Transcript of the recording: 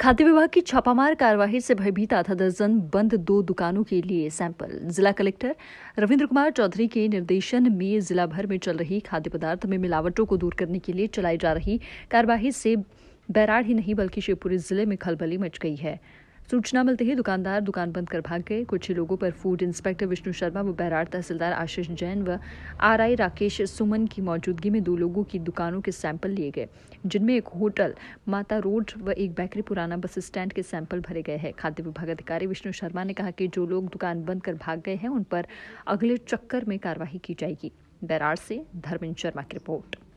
खाद्य विभाग की छापामार कार्यवाही से भयभीत आधा दर्जन बंद दो दुकानों के लिए सैंपल जिला कलेक्टर रविंद्र कुमार चौधरी के निर्देशन में जिला भर में चल रही खाद्य पदार्थ में मिलावटों को दूर करने के लिए चलाई जा रही कार्यवाही से बैराड़ ही नहीं बल्कि शिवपुरी जिले में खलबली मच गई है सूचना मिलते ही दुकानदार दुकान बंद कर भाग गए कुछ ही लोगों पर फूड इंस्पेक्टर विष्णु शर्मा व बैराड़ तहसीलदार आशीष जैन व आरआई राकेश सुमन की मौजूदगी में दो लोगों की दुकानों के सैंपल लिए गए जिनमें एक होटल माता रोड व एक बैकरी पुराना बस स्टैंड के सैंपल भरे गए हैं खाद्य विभाग अधिकारी विष्णु शर्मा ने कहा कि जो लोग दुकान बंद कर भाग गए हैं उन पर अगले चक्कर में कार्रवाई की जाएगी बैराड़ से धर्मेंद्र शर्मा की रिपोर्ट